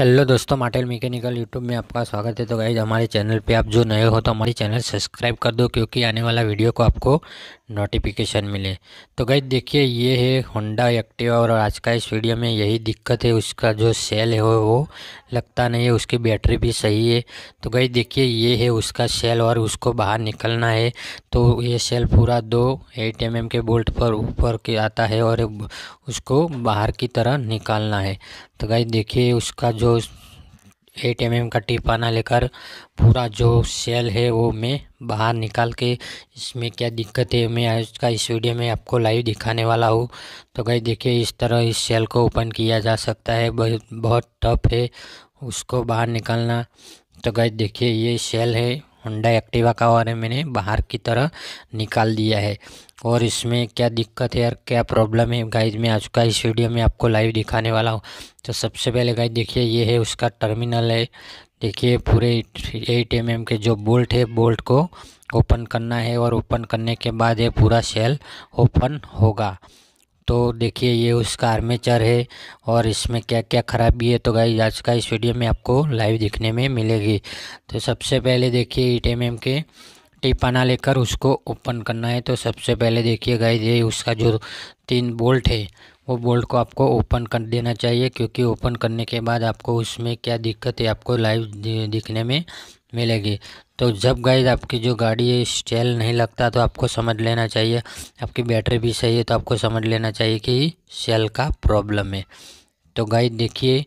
hello दोस्तों माटेल mechanical YouTube में आपका स्वागत है तो गाइज हमारे चैनल पे आप जो नए हो तो हमारे चैनल सब्सक्राइब कर दो क्योंकि आने वाला वीडियो को आपको नोटिफिकेशन मिले तो गई देखिए ये है होंडा एक्टिवा और आज का इस वीडियो में यही दिक्कत है उसका जो सेल है वो लगता नहीं है उसकी बैटरी भी सही है तो गई देखिए ये है उसका सेल और उसको बाहर निकलना है तो ये सेल पूरा दो एट एम के बोल्ट पर ऊपर के आता है और उसको बाहर की तरह निकालना है तो गई देखिए उसका जो एट एम का टिपाना लेकर पूरा जो सेल है वो मैं बाहर निकाल के इसमें क्या दिक्कत है मैं आज का इस वीडियो में आपको लाइव दिखाने वाला हूँ तो गई देखिए इस तरह इस सेल को ओपन किया जा सकता है बहुत बहुत टफ है उसको बाहर निकालना तो गई देखिए ये सेल है होंडा एक्टिवा का और मैंने बाहर की तरह निकाल दिया है और इसमें क्या दिक्कत है यार क्या प्रॉब्लम है गाइज में आज का इस वीडियो में आपको लाइव दिखाने वाला हूँ तो सबसे पहले गाइज देखिए ये है उसका टर्मिनल है देखिए पूरे एट एम एम के जो बोल्ट है बोल्ट को ओपन करना है और ओपन करने के बाद ये पूरा सेल ओपन होगा तो देखिए ये उसका आर्मेचर है और इसमें क्या क्या खराबी है तो गाइज आज का इस वीडियो में आपको लाइव दिखने में मिलेगी तो सबसे पहले देखिए एट एम एम के टिपाना लेकर उसको ओपन करना है तो सबसे पहले देखिए गाइज ये उसका जो तीन बोल्ट है वो बोल्ट को आपको ओपन कर देना चाहिए क्योंकि ओपन करने के बाद आपको उसमें क्या दिक्कत है आपको लाइव दिखने में मिलेगी तो जब गाइज आपकी जो गाड़ी है स्टेल नहीं लगता तो आपको समझ लेना चाहिए आपकी बैटरी भी सही है तो आपको समझ लेना चाहिए कि सेल का प्रॉब्लम है तो गाइज देखिए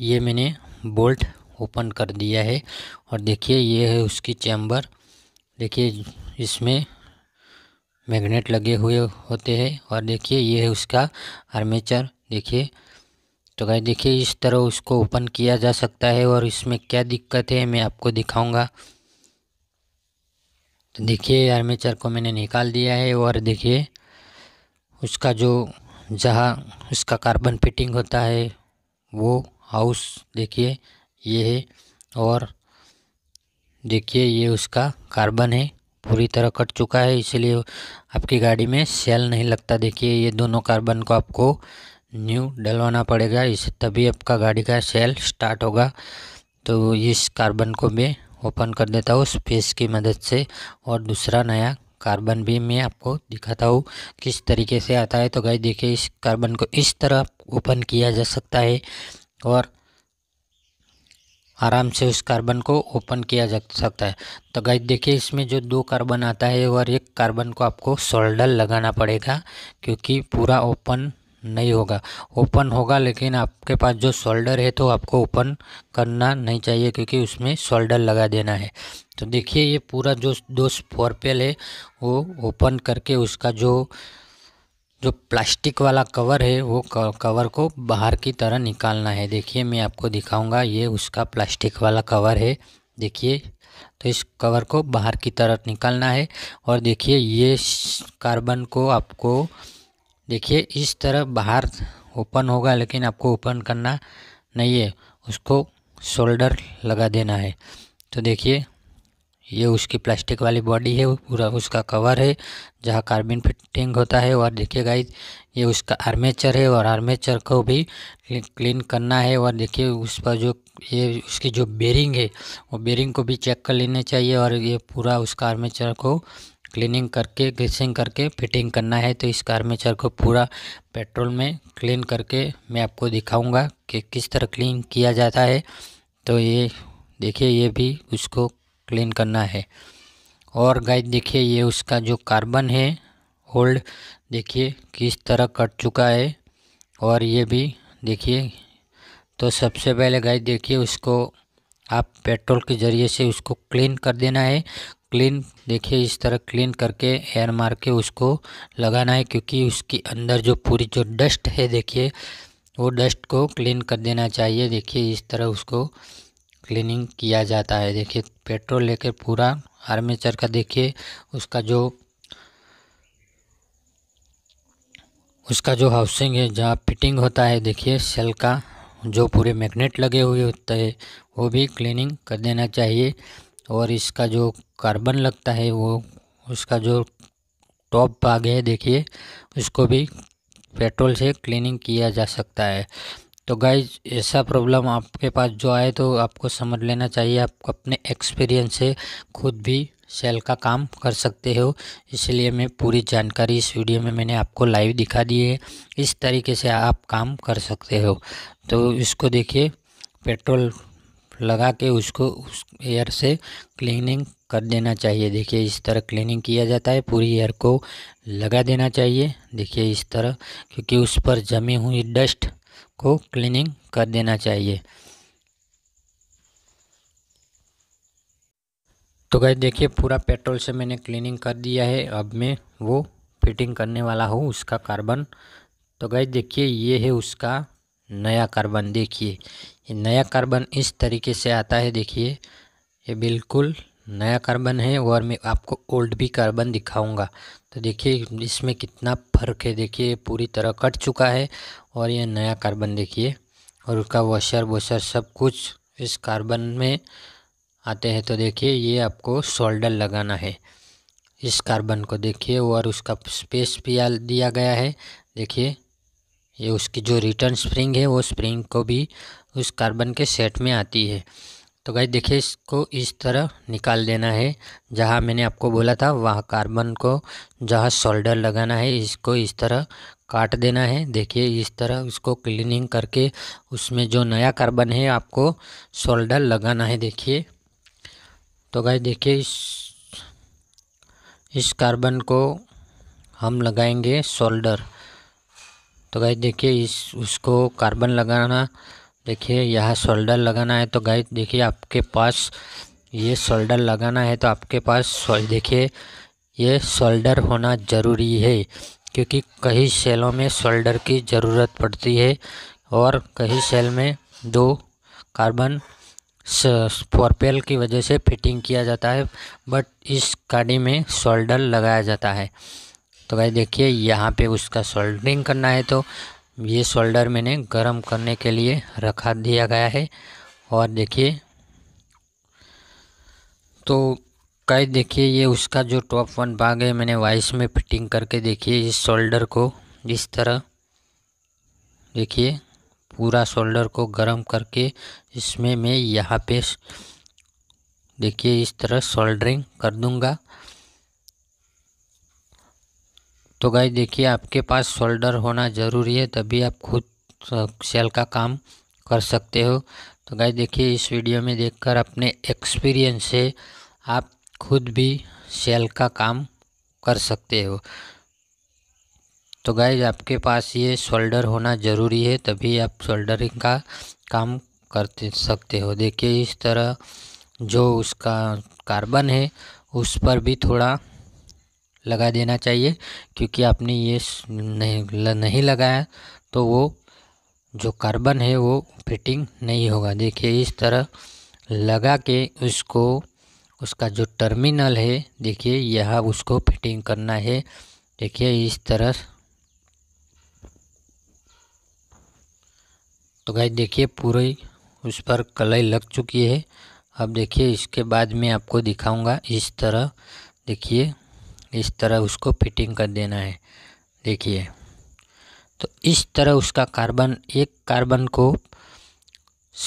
ये मैंने बोल्ट ओपन कर दिया है और देखिए ये है उसकी चैम्बर देखिए इसमें मैग्नेट लगे हुए होते हैं और देखिए ये है उसका आर्मेचर देखिए तो गाय देखिए इस तरह उसको ओपन किया जा सकता है और इसमें क्या दिक्कत है मैं आपको दिखाऊंगा तो देखिए आर्मेचर को मैंने निकाल दिया है और देखिए उसका जो जहाँ उसका कार्बन फिटिंग होता है वो हाउस देखिए ये है और देखिए ये उसका कार्बन है पूरी तरह कट चुका है इसलिए आपकी गाड़ी में सेल नहीं लगता देखिए ये दोनों कार्बन को आपको न्यू डलवाना पड़ेगा इस तभी आपका गाड़ी का सेल स्टार्ट होगा तो इस कार्बन को मैं ओपन कर देता हूँ स्पेस की मदद से और दूसरा नया कार्बन भी मैं आपको दिखाता हूँ किस तरीके से आता है तो गाइस देखिए इस कार्बन को इस तरह ओपन किया जा सकता है और आराम से उस कार्बन को ओपन किया जा सकता है तो गाइस देखिए इसमें जो दो कार्बन आता है और एक कार्बन को आपको सोल्डर लगाना पड़ेगा क्योंकि पूरा ओपन नहीं होगा ओपन होगा लेकिन आपके पास जो सोल्डर है तो आपको ओपन करना नहीं चाहिए क्योंकि उसमें सोल्डर लगा देना है तो देखिए ये पूरा जो दो स्पोरपेल है वो ओपन करके उसका जो जो प्लास्टिक वाला कवर है वो कवर को बाहर की तरह निकालना है देखिए मैं आपको दिखाऊंगा ये उसका प्लास्टिक वाला कवर है देखिए तो इस कवर को बाहर की तरफ निकालना है और देखिए ये कार्बन को आपको देखिए इस तरह बाहर ओपन होगा लेकिन आपको ओपन करना नहीं है उसको शोल्डर लगा देना है तो देखिए ये उसकी प्लास्टिक वाली बॉडी है पूरा उसका कवर है जहाँ कार्बिन फिटिंग होता है और देखिए गाइस ये उसका आर्मेचर है और आर्मेचर को भी क्लीन करना है और देखिए उस पर जो ये उसकी जो बेरिंग है वो बेरिंग को भी चेक कर लेना चाहिए और ये पूरा उसका आर्मेचर को क्लीनिंग करके ग्रीसिंग करके फिटिंग करना है तो इस कार्मेचर को पूरा पेट्रोल में क्लीन करके मैं आपको दिखाऊंगा कि किस तरह क्लीन किया जाता है तो ये देखिए ये भी उसको क्लीन करना है और गाय देखिए ये उसका जो कार्बन है होल्ड देखिए किस तरह कट चुका है और ये भी देखिए तो सबसे पहले गाय देखिए उसको आप पेट्रोल के ज़रिए से उसको क्लीन कर देना है क्लीन देखिए इस तरह क्लीन करके एयर मार के उसको लगाना है क्योंकि उसके अंदर जो पूरी जो डस्ट है देखिए वो डस्ट को क्लीन कर देना चाहिए देखिए इस तरह उसको क्लीनिंग किया जाता है देखिए पेट्रोल लेकर पूरा आर्मेचर का देखिए उसका जो उसका जो हाउसिंग है जहाँ फिटिंग होता है देखिए सेल का जो पूरे मैग्नेट लगे हुए होते हैं वो भी क्लीनिंग कर देना चाहिए और इसका जो कार्बन लगता है वो उसका जो टॉप भाग है देखिए उसको भी पेट्रोल से क्लीनिंग किया जा सकता है तो गाइज ऐसा प्रॉब्लम आपके पास जो आए तो आपको समझ लेना चाहिए आप अपने एक्सपीरियंस से खुद भी सेल का काम कर सकते हो इसलिए मैं पूरी जानकारी इस वीडियो में मैंने आपको लाइव दिखा दी है इस तरीके से आप काम कर सकते हो तो इसको देखिए पेट्रोल लगा के उसको उस एयर से क्लीनिंग कर देना चाहिए देखिए इस तरह क्लीनिंग किया जाता है पूरी एयर को लगा देना चाहिए देखिए इस तरह क्योंकि उस पर जमी हुई डस्ट को क्लीनिंग कर देना चाहिए तो गए देखिए पूरा पेट्रोल से मैंने क्लीनिंग कर दिया है अब मैं वो फिटिंग करने वाला हूँ उसका कार्बन तो गए देखिए ये है उसका नया कार्बन देखिए ये नया कार्बन इस तरीके से आता है देखिए ये बिल्कुल नया कार्बन है और मैं आपको ओल्ड भी कार्बन दिखाऊंगा तो देखिए इसमें कितना फ़र्क है देखिए पूरी तरह कट चुका है और ये नया कार्बन देखिए और उसका वॉशर वॉशर सब कुछ इस कार्बन में आते हैं तो देखिए ये आपको शोल्डर लगाना है इस कार्बन को देखिए और उसका स्पेस भी दिया गया है देखिए ये उसकी जो रिटर्न स्प्रिंग है वो स्प्रिंग को भी उस कार्बन के सेट में आती है तो गाइस देखिए इसको इस तरह निकाल देना है जहाँ मैंने आपको बोला था वहाँ कार्बन को जहाँ शोल्डर लगाना है इसको इस तरह काट देना है देखिए इस तरह उसको क्लीनिंग करके उसमें जो नया कार्बन है आपको शोल्डर लगाना है देखिए तो गाइस देखिए इस इस कार्बन को हम लगाएंगे शोल्डर तो गाइस देखिए इस उसको कार्बन लगाना देखिए यहाँ शोल्डर लगाना है तो गाइस देखिए आपके पास ये शोल्डर लगाना है तो आपके पास देखिए ये शोल्डर होना ज़रूरी है क्योंकि कई सेलों में शोल्डर की ज़रूरत पड़ती है और कई सेल में दो कार्बन फॉरपेल की वजह से फिटिंग किया जाता है बट इस गाड़ी में शोल्डर लगाया जाता है तो भाई देखिए यहाँ पे उसका सोल्डरिंग करना है तो ये शोल्डर मैंने गर्म करने के लिए रखा दिया गया है और देखिए तो कई देखिए ये उसका जो टॉप वन भाग है मैंने वाइस में फिटिंग करके देखिए इस शोल्डर को इस तरह देखिए पूरा शोल्डर को गर्म करके इसमें मैं यहाँ पे देखिए इस तरह सोल्डरिंग कर दूंगा तो गाय देखिए आपके पास शोल्डर होना ज़रूरी है तभी आप खुद सेल का काम कर सकते हो तो गाय देखिए इस वीडियो में देखकर अपने एक्सपीरियंस से आप खुद भी सेल का काम कर सकते हो तो गाय आपके पास ये शोल्डर होना ज़रूरी है तभी आप शोल्डरिंग का काम कर सकते हो देखिए इस तरह जो उसका कार्बन है उस पर भी थोड़ा लगा देना चाहिए क्योंकि आपने ये नहीं नहीं लगाया तो वो जो कार्बन है वो फिटिंग नहीं होगा देखिए इस तरह लगा के उसको उसका जो टर्मिनल है देखिए यह उसको फिटिंग करना है देखिए इस तरह तो गाय देखिए पूरी उस पर कलाई लग चुकी है अब देखिए इसके बाद में आपको दिखाऊंगा इस तरह देखिए इस तरह उसको फिटिंग कर देना है देखिए तो इस तरह उसका कार्बन एक कार्बन को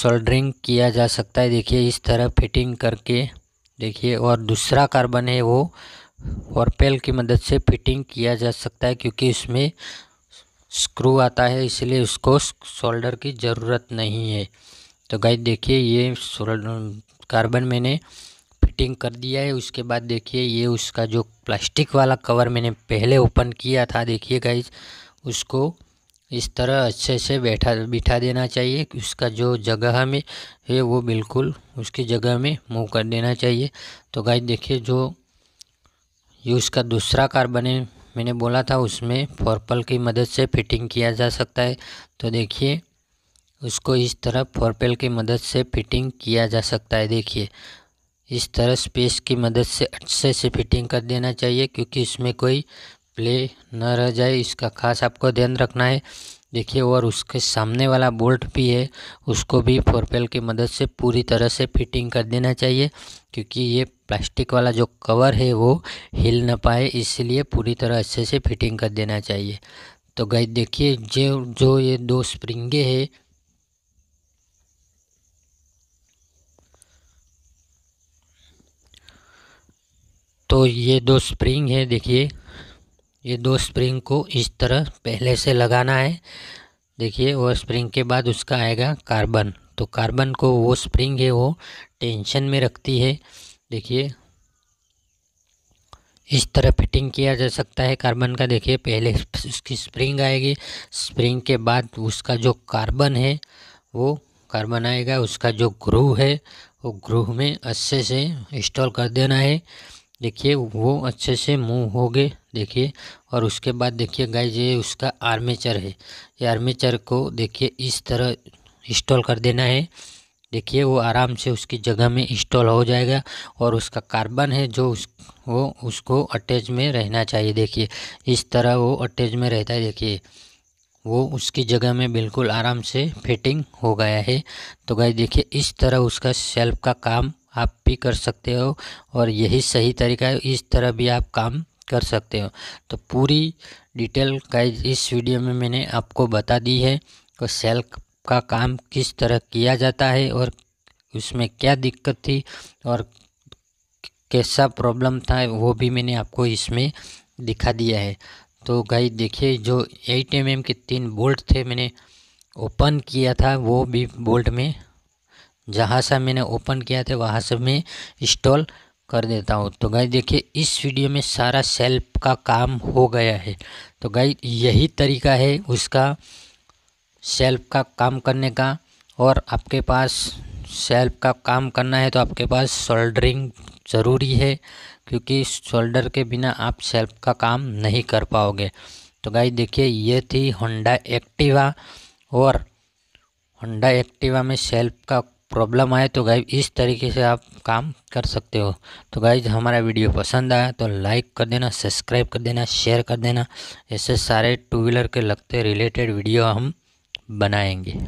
सोल्डरिंग किया जा सकता है देखिए इस तरह फिटिंग करके देखिए और दूसरा कार्बन है वो फॉरपेल की मदद से फिटिंग किया जा सकता है क्योंकि उसमें स्क्रू आता है इसलिए उसको सोल्डर की ज़रूरत नहीं है तो गाइस देखिए ये सोल्डर कार्बन मैंने फिटिंग कर दिया है उसके बाद देखिए ये उसका जो प्लास्टिक वाला कवर मैंने पहले ओपन किया था देखिए गाइज उसको इस तरह अच्छे से बैठा बिठा देना चाहिए उसका जो जगह में है वो बिल्कुल उसकी जगह में मूव कर देना चाहिए तो गाइज देखिए जो ये उसका दूसरा कार्बन है मैंने बोला था उसमें फॉरपल की मदद से फिटिंग किया जा सकता है तो देखिए उसको इस तरह फॉरपेल की मदद से फिटिंग किया जा सकता है देखिए इस तरह स्पेस की मदद से अच्छे से फिटिंग कर देना चाहिए क्योंकि इसमें कोई प्ले न रह जाए इसका खास आपको ध्यान रखना है देखिए और उसके सामने वाला बोल्ट भी है उसको भी फोरपेल की मदद से पूरी तरह से फिटिंग कर देना चाहिए क्योंकि ये प्लास्टिक वाला जो कवर है वो हिल ना पाए इसलिए पूरी तरह अच्छे से फिटिंग कर देना चाहिए तो गई देखिए जो जो ये दो स्प्रिंगे हैं तो ये दो स्प्रिंग है देखिए ये दो स्प्रिंग को इस तरह पहले से लगाना है देखिए वो स्प्रिंग के बाद उसका आएगा कार्बन तो कार्बन को वो स्प्रिंग है वो टेंशन में रखती है देखिए इस तरह फिटिंग किया जा सकता है कार्बन का देखिए पहले उसकी स्प्रिंग आएगी स्प्रिंग के बाद उसका जो कार्बन है वो कार्बन आएगा उसका जो ग्रूव है वो ग्रूव में अच्छे से इंस्टॉल कर देना है देखिए वो अच्छे से मूव हो गए देखिए और उसके बाद देखिए गाइज ये उसका आर्मेचर है ये आर्मेचर को देखिए इस तरह इंस्टॉल कर देना है देखिए वो आराम से उसकी जगह में इंस्टॉल हो जाएगा और उसका कार्बन है जो उस वो उसको अटैच में रहना चाहिए देखिए इस तरह वो अटैच में रहता है देखिए वो उसकी जगह में बिल्कुल आराम से फिटिंग हो गया है तो गाय देखिए इस तरह उसका सेल्फ का काम आप भी कर सकते हो और यही सही तरीका है इस तरह भी आप काम कर सकते हो तो पूरी डिटेल का इस वीडियो में मैंने आपको बता दी है कि सेल का काम किस तरह किया जाता है और उसमें क्या दिक्कत थी और कैसा प्रॉब्लम था वो भी मैंने आपको इसमें दिखा दिया है तो गाई देखिए जो एट एम के तीन बोल्ट थे मैंने ओपन किया था वो भी बोल्ट में जहाँ से मैंने ओपन किया था वहाँ से मैं इंस्टॉल कर देता हूँ तो गाई देखिए इस वीडियो में सारा सेल्फ का काम हो गया है तो गाई यही तरीका है उसका सेल्फ का काम करने का और आपके पास सेल्फ का काम करना है तो आपके पास सोल्डरिंग ज़रूरी है क्योंकि सोल्डर के बिना आप सेल्फ का काम नहीं कर पाओगे तो गाई देखिए ये थी होंडा एक्टिवा और होंडा एक्टिवा में सेल्फ का प्रॉब्लम आए तो गाइज इस तरीके से आप काम कर सकते हो तो गाइज हमारा वीडियो पसंद आया तो लाइक कर देना सब्सक्राइब कर देना शेयर कर देना ऐसे सारे टू व्हीलर के लगते रिलेटेड वीडियो हम बनाएंगे